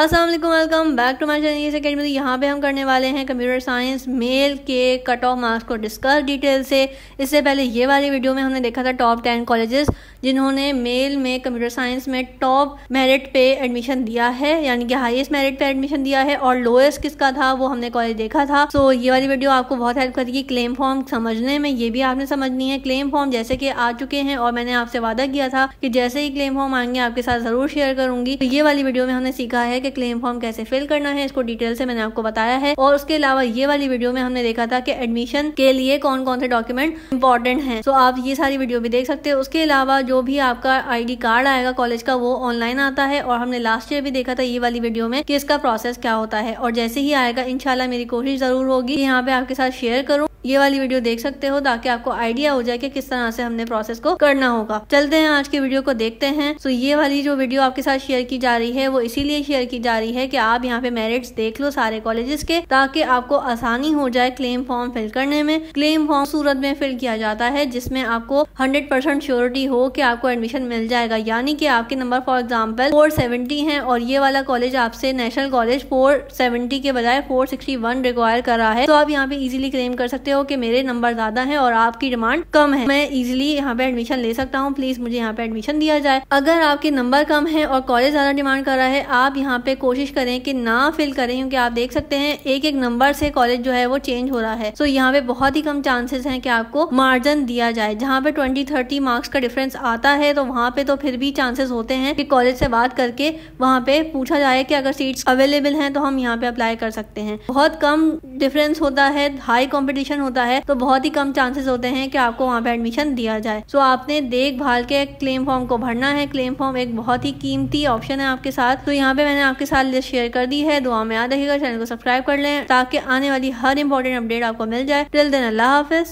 Aslam welcome back to my channel academy यहाँ पे हम करने वाले हैं कंप्यूटर साइंस मेल के कट ऑफ मार्क्स को डिस्कस डिटेल से इससे पहले ये वाली वीडियो में हमने देखा था टॉप टेन कॉलेजेस जिन्होंने मेल में कंप्यूटर साइंस में टॉप मेरिट पे एडमिशन दिया है यानी कि हाईएस्ट मेरिट पे एडमिशन दिया है और लोएस्ट किसका था वो हमने कॉलेज देखा था सो so, ये वाली वीडियो आपको बहुत हेल्प करेगी क्लेम फॉर्म समझने में ये भी आपने समझनी है क्लेम फॉर्म जैसे कि आ चुके हैं और मैंने आपसे वादा किया था कि जैसे ही क्लेम फॉर्म आएंगे आपके साथ जरूर शेयर करूंगी तो ये वाली वीडियो में हमने सीखा है कि क्लेम फॉर्म कैसे फिल करना है इसको डिटेल से मैंने आपको बताया है और उसके अलावा ये वाली वीडियो में हमने देखा था कि एडमिशन के लिए कौन कौन से डॉक्यूमेंट इंपॉर्टेंट है तो आप ये सारी वीडियो भी देख सकते हैं उसके अलावा जो जो भी आपका आईडी कार्ड आएगा कॉलेज का वो ऑनलाइन आता है और हमने लास्ट ईयर भी देखा था ये वाली वीडियो में कि इसका प्रोसेस क्या होता है और जैसे ही आएगा इनशाला मेरी कोशिश जरूर होगी यहाँ पे आपके साथ शेयर करूँ ये वाली वीडियो देख सकते हो ताकि आपको आइडिया हो जाए कि किस तरह से हमने प्रोसेस को करना होगा चलते हैं आज की वीडियो को देखते हैं तो ये वाली जो वीडियो आपके साथ शेयर की जा रही है वो इसीलिए शेयर की जा रही है कि आप यहाँ पे मेरिट्स देख लो सारे कॉलेजेस के ताकि आपको आसानी हो जाए क्लेम फॉर्म फिल करने में क्लेम फॉर्म सूरत में फिल किया जाता है जिसमें आपको हंड्रेड परसेंट श्योरिटी हो कि आपको एडमिशन मिल जाएगा यानी कि आपके number for example four seventy है और ये वाला कॉलेज आपसे नेशनल कॉलेज फोर सेवेंटी के बजाय फोर सिक्सटी वन रिक्वायर है तो आप यहाँ पे इजिली क्लेम कर सकते हो कि मेरे नंबर ज़्यादा है और आपकी डिमांड कम है मैं इजिली यहाँ पे एडमिशन ले सकता हूँ प्लीज़ मुझे यहाँ पे एडमिशन दिया जाए अगर आपके नंबर कम है और कॉलेज ज़्यादा डिमांड कर रहा है आप यहाँ पे कोशिश करें कि ना फिल करें क्योंकि आप देख सकते हैं एक एक नंबर से कॉलेज जो है वो चेंज हो रहा है सो यहाँ पे बहुत ही कम चांसेस है कि आपको मार्जिन दिया जाए जहाँ पे ट्वेंटी थर्टी मार्क्स का डिफरेंस आता है तो वहाँ पे तो फिर भी चांसेस होते हैं कि कॉलेज से बात करके वहाँ पे पूछा जाए कि अगर सीट्स अवेलेबल हैं तो हम यहाँ पे अप्लाई कर सकते हैं बहुत कम डिफरेंस होता है हाई कॉम्पिटिशन होता है तो बहुत ही कम चांसेस होते हैं कि आपको वहाँ पे एडमिशन दिया जाए सो आपने देखभाल के क्लेम फॉर्म को भरना है क्लेम फॉर्म एक बहुत ही कीमती ऑप्शन है आपके साथ तो यहाँ पे मैंने आपके साथ लिस्ट शेयर कर दी है दुआ में याद रखेगा चैनल को सब्सक्राइब कर लें ताकि आने वाली हर इंपॉर्टेंट अपडेट आपको मिल जाए टिल देन अल्लाह हाफिज